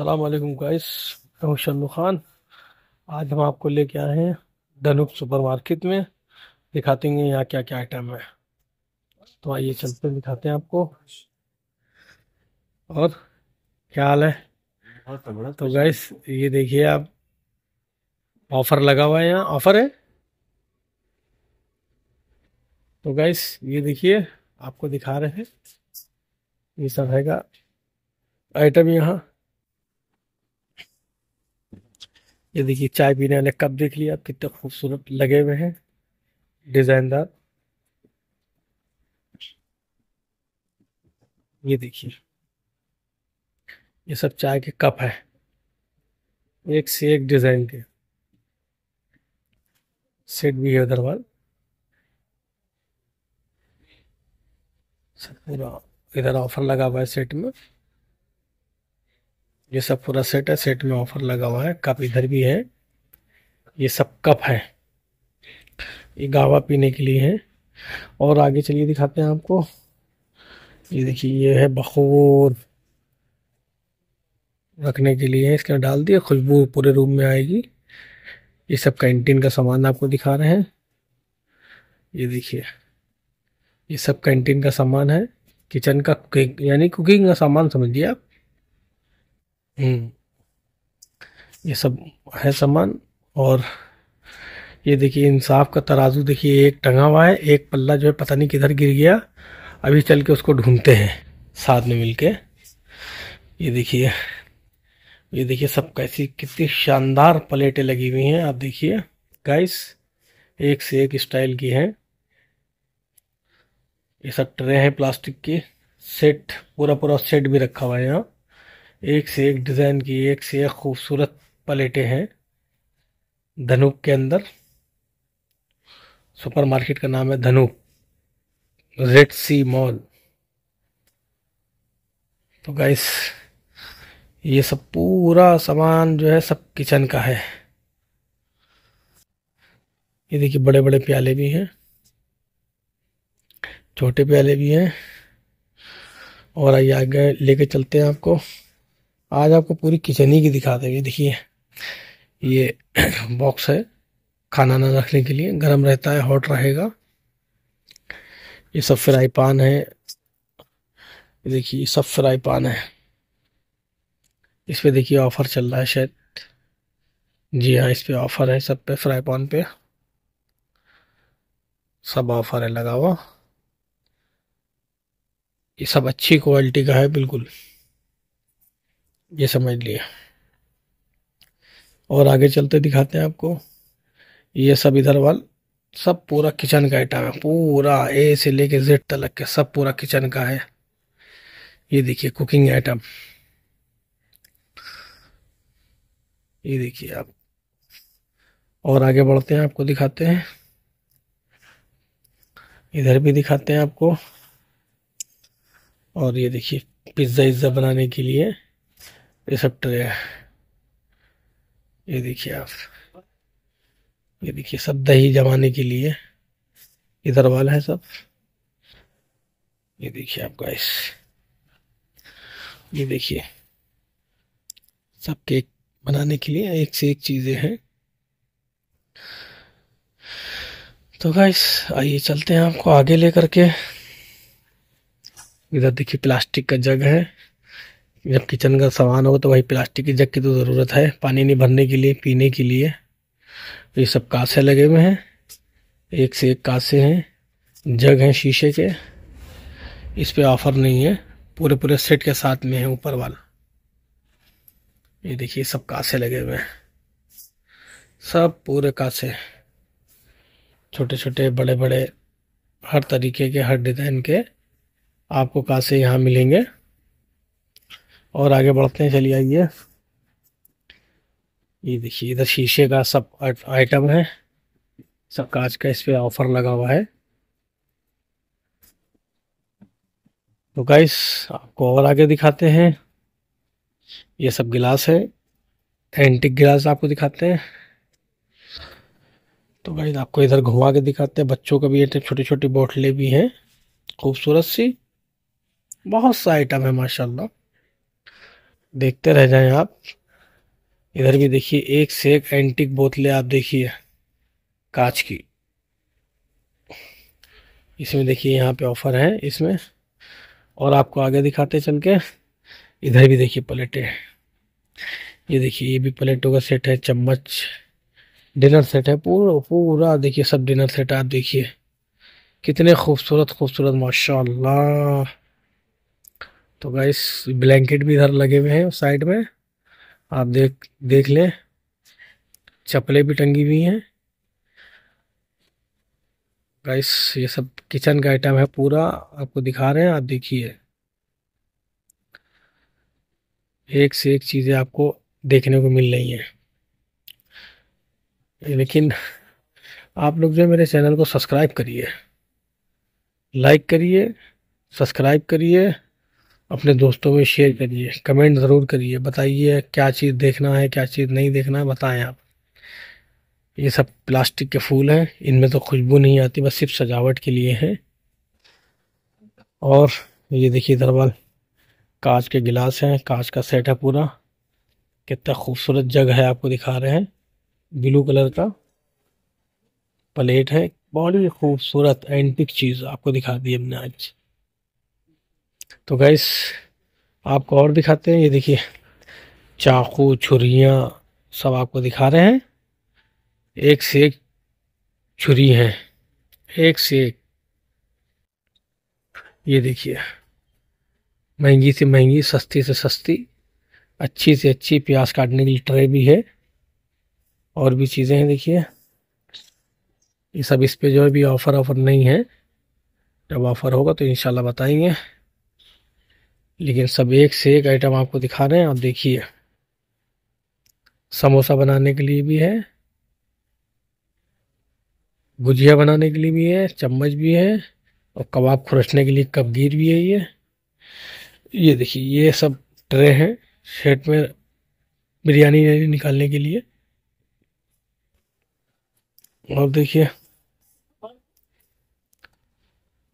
अल्लाम गाइस मैं शन्नू ख़ान आज हम आपको लेके आए हैं धनुप सुपर मार्केट में दिखाते हैं यहाँ क्या क्या आइटम है तो आइए चलते दिखाते हैं आपको और क्या हाल है तो गाइस ये देखिए आप ऑफ़र लगा हुआ है यहाँ ऑफ़र है तो गाइस ये देखिए आपको दिखा रहे हैं ये सब हैगा आइटम यहाँ ये देखिए चाय पीने वाले कप देख लिया आप कितने खूबसूरत लगे हुए हैं डिजाइनदार ये देखिए ये सब चाय के कप है एक से एक डिजाइन के सेट भी है उधर सब पूरा इधर ऑफर लगा हुआ है सेट में ये सब पूरा सेट है सेट में ऑफर लगा हुआ है कप इधर भी है ये सब कप है ये गावा पीने के लिए है और आगे चलिए दिखाते हैं आपको ये देखिए ये है बखूर रखने के लिए है इसके डाल दिया खुशबू पूरे रूम में आएगी ये सब कैंटीन का सामान आपको दिखा रहे हैं ये देखिए ये सब कैंटीन का सामान है किचन का यानी कुकिंग का सामान समझिए आप हम्म। ये सब है सामान और ये देखिए इंसाफ का तराजू देखिए एक टंगा हुआ है एक पल्ला जो है पता नहीं किधर गिर गया अभी चल के उसको ढूंढते हैं साथ में मिलके ये देखिए ये देखिए सब कैसी कितनी शानदार प्लेटें लगी हुई हैं आप देखिए गाइस एक से एक स्टाइल की हैं ये सब ट्रे हैं प्लास्टिक की सेट पूरा पूरा सेट भी रखा हुआ है यहाँ एक से एक डिज़ाइन की एक से एक खूबसूरत पलेटें हैं धनुक के अंदर सुपर मार्केट का नाम है धनुक रेड सी मॉल तो गाइस ये सब पूरा सामान जो है सब किचन का है ये देखिए बड़े बड़े प्याले भी हैं छोटे प्याले भी हैं और आइए आगे लेके चलते हैं आपको आज आपको पूरी किचन ही की दिखा देंगे देखिए ये बॉक्स है खाना ना रखने के लिए गर्म रहता है हॉट रहेगा ये सब फ्राई पान है देखिए सब फ्राई पान है इस पर देखिए ऑफ़र चल रहा है शायद जी हाँ इस पर ऑफ़र है सब पे फ्राई पान पे सब ऑफ़र है लगा हुआ ये सब अच्छी क्वालिटी का है बिल्कुल ये समझ लिया और आगे चलते दिखाते हैं आपको ये सब इधर वाल सब पूरा किचन का आइटम है पूरा ए से लेके जेड तलक के सब पूरा किचन का है ये देखिए कुकिंग आइटम ये देखिए आप और आगे बढ़ते हैं आपको दिखाते हैं इधर भी दिखाते हैं आपको और ये देखिए पिज़्ज़ा इज्जा बनाने के लिए रिसेप्टर तो है ये देखिए आप ये देखिए सब दही जमाने के लिए इधर वाला है सब ये देखिए आप गाइस ये देखिए सब केक बनाने के लिए एक से एक चीज़ें हैं तो गाइस आइए चलते हैं आपको आगे लेकर के इधर देखिए प्लास्टिक का जग है जब किचन का सामान होगा तो वही प्लास्टिक की जग की तो ज़रूरत है पानी नहीं भरने के लिए पीने के लिए तो ये सब कासे लगे हुए हैं एक से एक कासे हैं जग हैं शीशे के इस पर ऑफ़र नहीं है पूरे पूरे सेट के साथ में है ऊपर वाला ये देखिए सब कासे लगे हुए हैं सब पूरे कासे छोटे छोटे बड़े बड़े हर तरीके के हर डिज़ाइन के आपको कासे यहाँ मिलेंगे और आगे बढ़ते हैं चलिए आइए ये देखिए इधर शीशे का सब आइटम है सब कांच का इस पर ऑफर लगा हुआ है तो गाइस आपको और आगे दिखाते हैं ये सब गिलास है एंटिक गिलास आपको दिखाते हैं तो गाइस आपको इधर घुमा के दिखाते हैं बच्चों का भी ये छोटी छोटी बोटलें भी हैं खूबसूरत सी बहुत सा आइटम है माशाल्लाह देखते रह जाएं आप इधर भी देखिए एक से एक एंटिक बोतलें आप देखिए कांच की इसमें देखिए यहाँ पे ऑफर है इसमें और आपको आगे दिखाते चल के इधर भी देखिए प्लेटें ये देखिए ये भी प्लेटों का सेट है चम्मच डिनर सेट है पूरा पूरा देखिए सब डिनर सेट आप देखिए कितने खूबसूरत खूबसूरत माशाल्लाह तो गाइस ब्लैंकेट भी इधर लगे हुए हैं साइड में आप देख देख लें चप्पलें भी टंगी हुई हैं गाइस ये सब किचन का आइटम है पूरा आपको दिखा रहे हैं आप देखिए एक से एक चीज़ें आपको देखने को मिल रही हैं लेकिन आप लोग जो मेरे चैनल को सब्सक्राइब करिए लाइक करिए सब्सक्राइब करिए अपने दोस्तों में शेयर करिए कमेंट ज़रूर करिए बताइए क्या चीज़ देखना है क्या चीज़ नहीं देखना है बताएं आप ये सब प्लास्टिक के फूल हैं इनमें तो खुशबू नहीं आती बस सिर्फ सजावट के लिए है और ये देखिए दरबार कांच के गिलास हैं कांच का सेट है पूरा कितना खूबसूरत जग है आपको दिखा रहे हैं ब्लू कलर का प्लेट है बहुत ही खूबसूरत एंटिक चीज़ आपको दिखा दी हमने आज तो गैस आपको और दिखाते हैं ये देखिए चाकू छुरियाँ सब आपको दिखा रहे हैं एक से एक छुरी हैं एक से एक ये देखिए महंगी से महंगी सस्ती से सस्ती अच्छी से अच्छी प्याज काटने की ट्रे भी है और भी चीज़ें हैं देखिए ये सब इस पे जो है भी ऑफ़र ऑफ़र नहीं है जब ऑफ़र होगा तो इंशाल्लाह बताएंगे लेकिन सब एक से एक आइटम आपको दिखा रहे हैं आप देखिए समोसा बनाने के लिए भी है गुजिया बनाने के लिए भी है चम्मच भी है और कबाब खुरचने के लिए कबगीर भी है ये ये देखिए ये सब ट्रे हैं शेट में बिरयानी निकालने के लिए और देखिए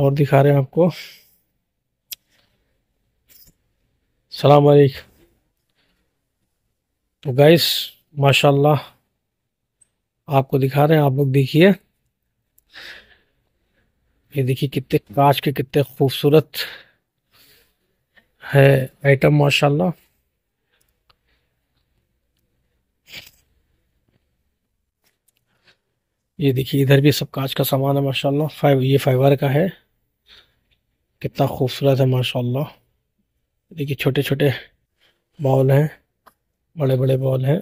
और दिखा रहे हैं आपको सलाम वालेकुम गाइस माशाल्लाह आपको दिखा रहे हैं आप लोग देखिए ये देखिए कितने कांच के कितने खूबसूरत है आइटम माशाल्लाह ये देखिए इधर भी सब कांच का सामान है माशाल्लाह फाइव ये फाइबर का है कितना खूबसूरत है माशाल्लाह देखिए छोटे छोटे बॉल हैं बड़े बड़े बॉल हैं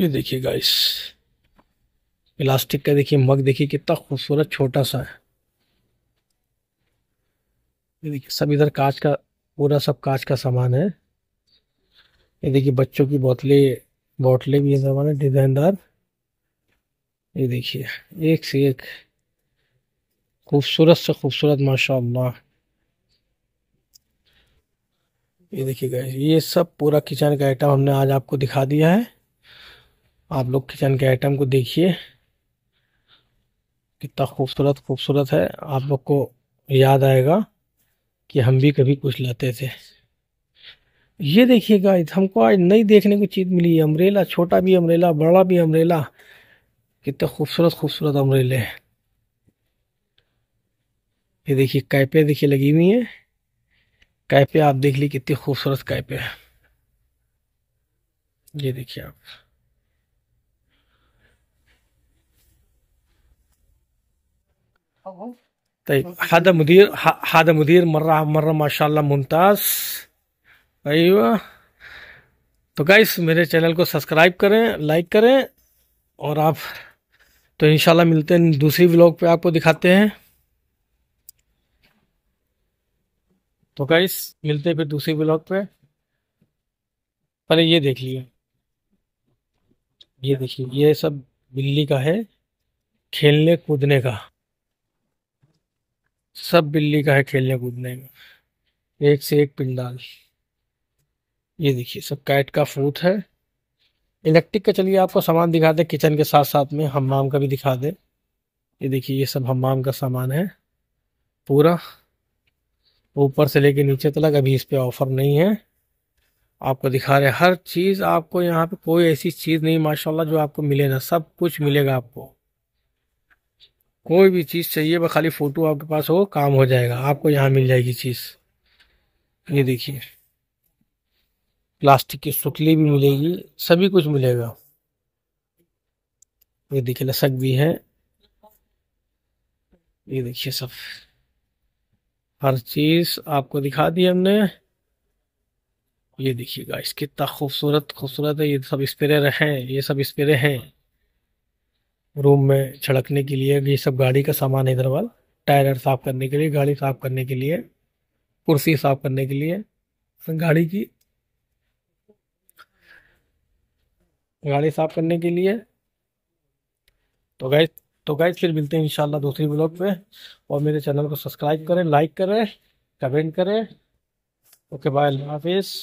ये देखिए गाइस प्लास्टिक का देखिए मग देखिए कितना खूबसूरत छोटा सा है ये देखिए सब इधर कांच का पूरा सब कांच का सामान है ये देखिए बच्चों की बोतलें बोतलें भी है डिजाइनदार ये देखिए एक से एक खूबसूरत से खूबसूरत माशाल्लाह ये देखिए गैस ये सब पूरा किचन का आइटम हमने आज आपको दिखा दिया है आप लोग किचन के आइटम को देखिए कितना खूबसूरत खूबसूरत है आप लोग को याद आएगा कि हम भी कभी कुछ लाते थे ये देखिए गाइस हमको आज नई देखने को चीज़ मिली है अमरेला छोटा भी अमरेला बड़ा भी अमरेला कितने खूबसूरत खूबसूरत अमरेले हैं ये देखिए कैपे देखिए लगी हुई हैं कैपे आप देख ली कितनी खूबसूरत कैपे है ये देखिए आप तय هذا मुदीर هذا मुदीर مره مره माशाल्लाह मुमताज الله तो गाइस मेरे चैनल को सब्सक्राइब करें लाइक करें और आप तो इंशाल्लाह मिलते हैं दूसरी व्लॉग पे आपको दिखाते हैं तो गाइस मिलते फिर दूसरे ब्लॉग पे पहले ये देख लिए ये देखिए ये सब बिल्ली का है खेलने कूदने का सब बिल्ली का है खेलने कूदने का एक से एक पिंडाल ये देखिए सब कैट का फूट है इलेक्ट्रिक का चलिए आपको सामान दिखा दे किचन के साथ साथ में हमाम का भी दिखा दे ये देखिए ये सब हमाम का सामान है पूरा ऊपर से लेके नीचे तक अभी इस पर ऑफ़र नहीं है आपको दिखा रहे हर चीज़ आपको यहाँ पे कोई ऐसी चीज़ नहीं माशाल्लाह जो आपको मिले ना सब कुछ मिलेगा आपको कोई भी चीज़ चाहिए बस खाली फ़ोटो आपके पास हो काम हो जाएगा आपको यहाँ मिल जाएगी चीज़ ये देखिए प्लास्टिक की सुतली भी मिलेगी सभी कुछ मिलेगा ये देखिए लसक भी है ये देखिए सब हर चीज़ आपको दिखा दी हमने ये देखिएगा इस कितना खूबसूरत खूबसूरत है ये सब स्प्रे हैं ये सब स्प्रे हैं रूम में छड़कने के लिए ये सब गाड़ी का सामान है इधर वाला टायर साफ़ करने के लिए गाड़ी साफ़ करने के लिए कुर्सी साफ़ करने के लिए गाड़ी की गाड़ी साफ़ करने के लिए तो गाइस तो गाइज फिर मिलते हैं इंशाल्लाह दूसरी ब्लॉग में और मेरे चैनल को सब्सक्राइब करें लाइक करें कमेंट करें ओके बाय अल्लाह हाफिज़